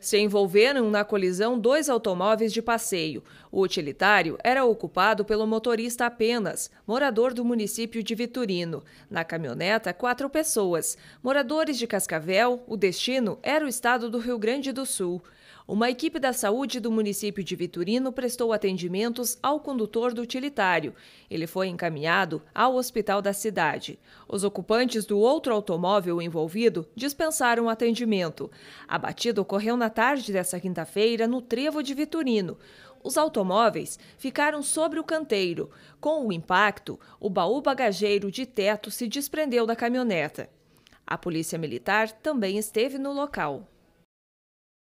Se envolveram na colisão dois automóveis de passeio. O utilitário era ocupado pelo motorista apenas, morador do município de Viturino. Na caminhoneta, quatro pessoas, moradores de Cascavel. O destino era o estado do Rio Grande do Sul. Uma equipe da saúde do município de Viturino prestou atendimentos ao condutor do utilitário. Ele foi encaminhado ao hospital da cidade. Os ocupantes do outro automóvel envolvido dispensaram atendimento. A batida ocorreu na tarde desta quinta-feira no Trevo de Vitorino. Os automóveis ficaram sobre o canteiro. Com o impacto, o baú bagageiro de teto se desprendeu da caminhoneta. A Polícia Militar também esteve no local.